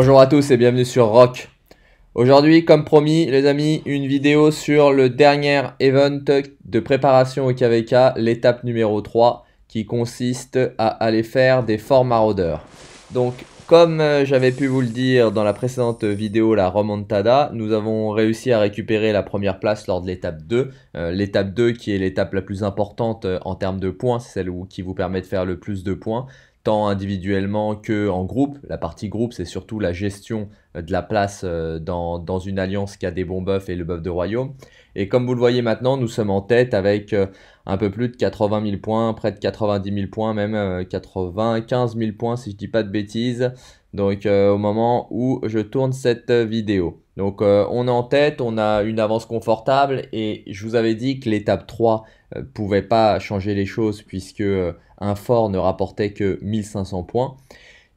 Bonjour à tous et bienvenue sur Rock. Aujourd'hui, comme promis, les amis, une vidéo sur le dernier event de préparation au KVK, l'étape numéro 3, qui consiste à aller faire des forts maraudeurs. Donc, comme euh, j'avais pu vous le dire dans la précédente vidéo, la remontada, nous avons réussi à récupérer la première place lors de l'étape 2. Euh, l'étape 2 qui est l'étape la plus importante euh, en termes de points, c'est celle qui vous permet de faire le plus de points individuellement que en groupe. La partie groupe, c'est surtout la gestion euh, de la place euh, dans, dans une alliance qui a des bons bœufs et le bœuf de royaume. Et comme vous le voyez maintenant, nous sommes en tête avec euh, un peu plus de 80 000 points, près de 90 000 points, même 95 000 points si je dis pas de bêtises. Donc au moment où je tourne cette vidéo. Donc on est en tête, on a une avance confortable et je vous avais dit que l'étape 3 pouvait pas changer les choses puisque un fort ne rapportait que 1500 points.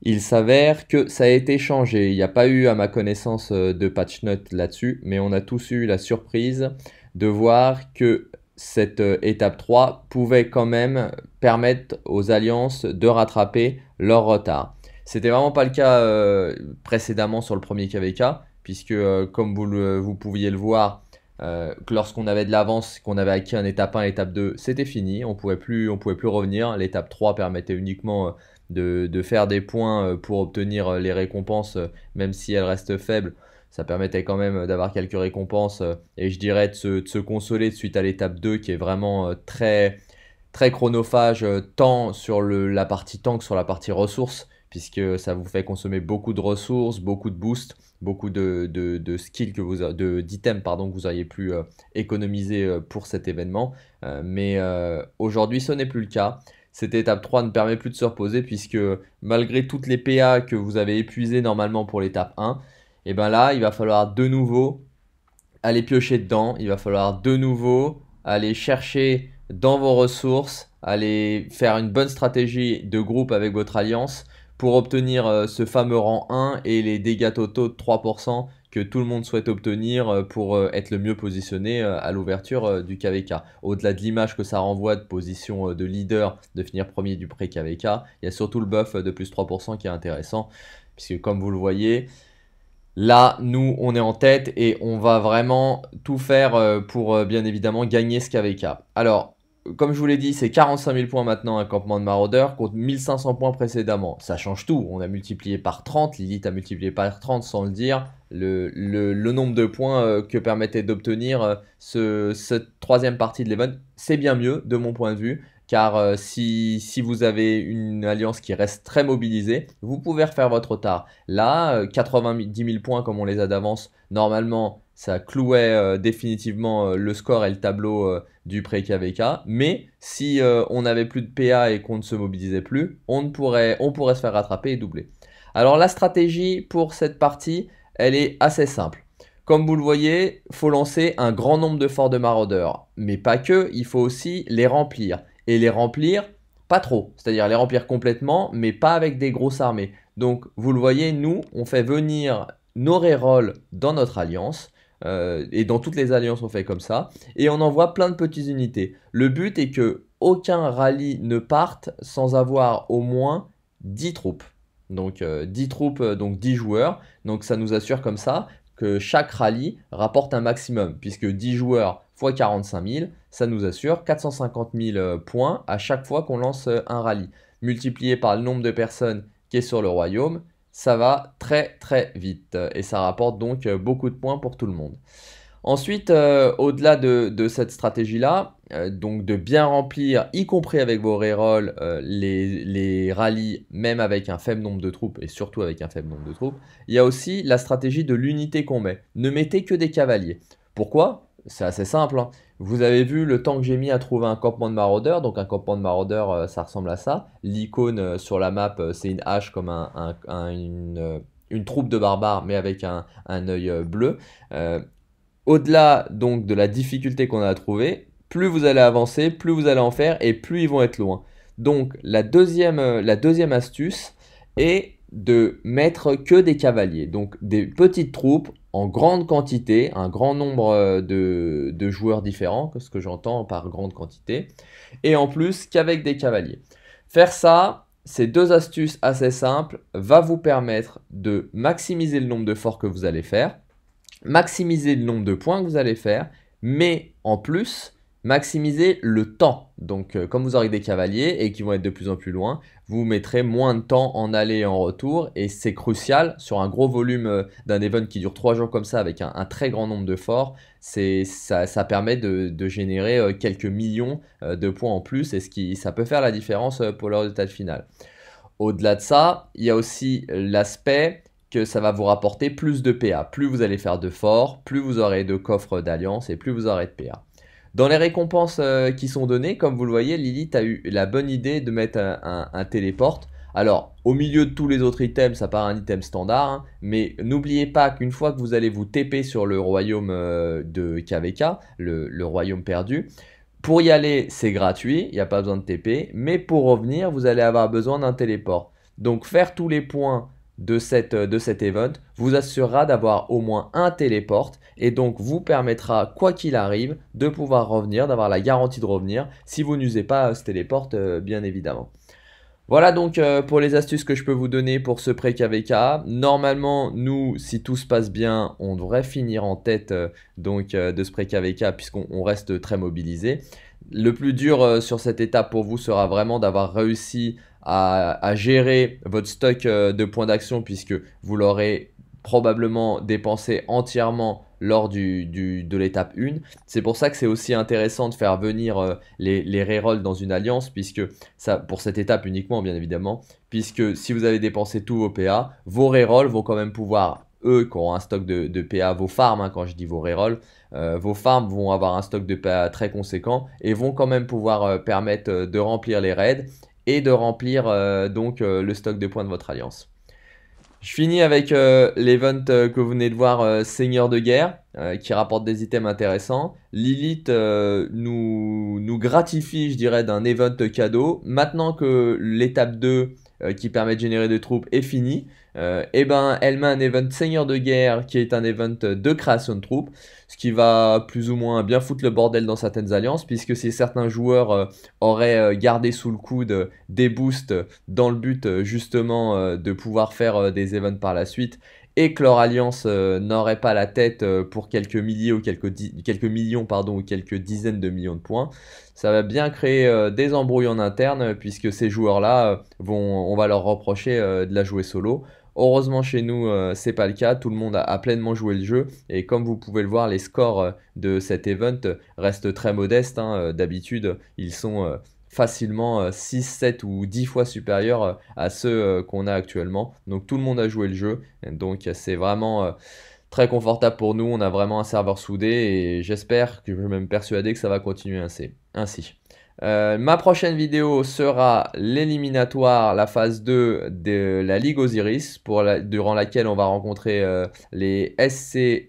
Il s'avère que ça a été changé. Il n'y a pas eu, à ma connaissance, euh, de patch note là-dessus, mais on a tous eu la surprise de voir que cette euh, étape 3 pouvait quand même permettre aux alliances de rattraper leur retard. C'était vraiment pas le cas euh, précédemment sur le premier KVK, puisque comme vous, vous pouviez le voir, euh, lorsqu'on avait de l'avance, qu'on avait acquis un étape 1, étape 2, c'était fini, on pouvait plus, pouvait plus revenir. L'étape 3 permettait uniquement euh, de, faire des points euh, pour obtenir les récompenses, même si elles restent faibles. Ça permettait quand même d'avoir quelques récompenses et je dirais de se, de consoler suite à l'étape 2 qui est vraiment très, très chronophage tant sur la partie tank, sur la partie ressources puisque ça vous fait consommer beaucoup de ressources, beaucoup de boosts, beaucoup de, de, de skills d'items pardon que vous auriez pu euh, économiser euh, pour cet événement. Euh, mais aujourd'hui, ce n'est plus le cas. Cette étape 3 ne permet plus de se reposer puisque malgré toutes les PA que vous avez épuisées normalement pour l'étape 1, et eh ben là, il va falloir de nouveau aller piocher dedans, il va falloir de nouveau aller chercher dans vos ressources, aller faire une bonne stratégie de groupe avec votre alliance pour obtenir euh, ce fameux rang 1 et les dégâts totaux de 3% que tout le monde souhaite obtenir euh, pour euh, être le mieux positionné à l'ouverture du KVK. Au-delà de l'image que ça renvoie de position de leader, de finir premier du pré-KVK, il y a surtout le buff de plus 3% qui est intéressant, puisque comme vous le voyez, Là, nous, on est en tête et on va vraiment tout faire pour bien évidemment gagner ce KVK. Alors, comme je vous l'ai dit, c'est 45 000 points maintenant un campement de maraudeur contre 1500 points précédemment. Ça change tout. On a multiplié par 30. Lilith a multiplié par 30 sans le dire. Le, le, nombre de points euh, que permettait d'obtenir euh, ce, cette troisième partie de l'event, c'est bien mieux de mon point de vue car euh, si, vous avez une alliance qui reste très mobilisée, vous pouvez refaire votre retard. Là, 90 euh, 000 points comme on les a d'avance, normalement, ça clouait euh, définitivement le score et le tableau du pré-KVK. Mais si on n'avait plus de PA et qu'on ne se mobilisait plus, on, pourrait, se faire rattraper et doubler. Alors la stratégie pour cette partie, elle est assez simple. Comme vous le voyez, il faut lancer un grand nombre de forts de maraudeurs, mais pas que, il faut aussi les remplir et les remplir pas trop, c'est-à-dire les remplir complètement, mais pas avec des grosses armées. Donc, vous le voyez, nous, on fait venir nos rerolls dans notre alliance. Euh, et dans toutes les alliances, on fait comme ça. Et on envoie plein de petites unités. Le but est que aucun rallye ne parte sans avoir au moins 10 troupes. Donc 10 euh, troupes, euh, donc 10 joueurs. Donc ça nous assure comme ça chaque rallye rapporte un maximum, puisque 10 joueurs x 45 000, ça nous assure 450 000 euh, points à chaque fois qu'on lance euh, un rallye. Multiplié par le nombre de personnes qui est sur le royaume, ça va très très vite et ça rapporte donc euh, beaucoup de points pour tout le monde. Ensuite, euh, au-delà de, cette stratégie-là, euh, donc de bien remplir, y compris avec vos rerolls, euh, les, les même avec un faible nombre de troupes, et surtout avec un faible nombre de troupes, il y a aussi la stratégie de l'unité qu'on met. Ne mettez que des cavaliers. Pourquoi C'est assez simple. Hein. Vous avez vu le temps que j'ai mis à trouver un campement de maraudeur. Donc un campement de maraudeur, ça ressemble à ça. L'icône sur la map, c'est une hache comme un, une troupe de barbares, mais avec un, un œil bleu au-delà donc de la difficulté qu'on a à trouver, plus vous allez avancer, plus vous allez en faire et plus ils vont être loin. Donc la deuxième, euh, astuce est de mettre que des cavaliers, donc des petites troupes en grande quantité, un grand nombre euh, de, de joueurs différents, ce que j'entends par grande quantité, et en plus qu'avec des cavaliers. Faire ça, ces deux astuces assez simples, va vous permettre de maximiser le nombre de forts que vous allez faire, maximiser le nombre de points que vous allez faire, mais en plus, maximiser le temps. Donc, euh, comme vous aurez des cavaliers et qui vont être de plus en plus loin, vous mettrez moins de temps en aller et en retour. Et c'est crucial sur un gros volume euh, d'un event qui dure 3 jours comme ça avec un, très grand nombre de forts. Ça, ça permet de, générer euh, quelques millions de points en plus et ce qui, ça peut faire la différence pour le résultat final. Au-delà de ça, il y a aussi l'aspect que ça va vous rapporter plus de PA. Plus vous allez faire de forts, plus vous aurez de coffres d'alliance et plus vous aurez de PA. Dans les récompenses euh, qui sont données, comme vous le voyez, Lilith a eu la bonne idée de mettre un, téléporte. Alors, au milieu de tous les autres items, ça part un item standard, hein, mais n'oubliez pas qu'une fois que vous allez vous TP sur le royaume euh, de KVK, le, le royaume perdu, pour y aller, c'est gratuit, il n'y a pas besoin de TP, mais pour revenir, vous allez avoir besoin d'un téléport. Donc faire tous les points de, cette, euh, cet event vous assurera d'avoir au moins un téléporte et donc vous permettra, quoi qu'il arrive, de pouvoir revenir, d'avoir la garantie de revenir si vous n'usez pas euh, ce téléporte, euh, bien évidemment. Voilà donc pour les astuces que je peux vous donner pour ce pré KVK. Normalement, nous, si tout se passe bien, on devrait finir en tête donc, de ce pré KVK puisqu'on reste très mobilisé. Le plus dur sur cette étape pour vous sera vraiment d'avoir réussi à, gérer votre stock euh, de points d'action puisque vous l'aurez probablement dépensé entièrement lors de l'étape 1. C'est pour ça que c'est aussi intéressant de faire venir euh, les, les rerolls dans une alliance, puisque ça, pour cette étape uniquement, bien évidemment, puisque si vous avez dépensé tous vos PA, vos rerolls vont quand même pouvoir, eux qui ont un stock de, de PA, vos farms, hein, quand je dis vos rerolls, euh, vos farms vont avoir un stock de PA très conséquent et vont quand même pouvoir permettre de remplir les raids et de remplir euh, donc euh, le stock de points de votre alliance. Je finis avec euh, l'event que vous venez de voir, Seigneur de guerre, qui rapporte des items intéressants. Lilith nous, gratifie, je dirais, d'un event cadeau. Maintenant que l'étape 2, qui permet de générer des troupes, est finie, et euh, eh ben, elle met un event Seigneur de guerre qui est un event euh, de création de ce qui va plus ou moins bien foutre le bordel dans certaines alliances, puisque si certains joueurs euh, auraient gardé sous le coude des boosts dans le but justement de pouvoir faire des events par la suite, et que leur alliance n'aurait pas la tête pour quelques milliers ou quelques, quelques millions pardon, ou quelques dizaines de millions de points, ça va bien créer des embrouilles en interne puisque ces joueurs-là vont, on va leur reprocher de la jouer solo Heureusement chez nous, ce euh, c'est pas le cas, tout le monde a, pleinement joué le jeu et comme vous pouvez le voir, les scores euh, de cet event restent très modestes. Hein. Euh, d'habitude, ils sont facilement 6, 7 ou 10 fois supérieurs à ceux qu'on a actuellement. Donc tout le monde a joué le jeu, donc c'est vraiment très confortable pour nous. On a vraiment un serveur soudé et j'espère que je vais même persuader que ça va continuer ainsi. Euh, ma prochaine vidéo sera l'éliminatoire, la phase 2 de la Ligue Osiris, pour la, durant laquelle on va rencontrer euh, les SCY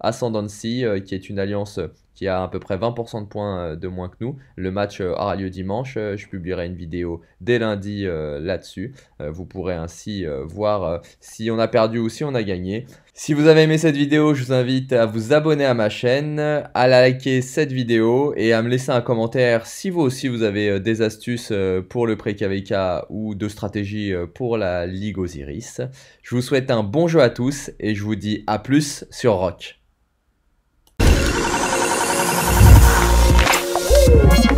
Ascendancy, euh, qui est une alliance qui a à peu près 20% de points euh, de moins que nous. Le match euh, aura lieu dimanche. Euh, je publierai une vidéo dès lundi là-dessus. Vous pourrez ainsi voir si on a perdu ou si on a gagné. Si vous avez aimé cette vidéo, je vous invite à vous abonner à ma chaîne, à liker cette vidéo et à me laisser un commentaire si vous aussi vous avez des astuces pour le pré KVK ou de stratégie pour la Ligue Osiris. Je vous souhaite un bon jeu à tous et je vous dis à plus sur Rock. Thank you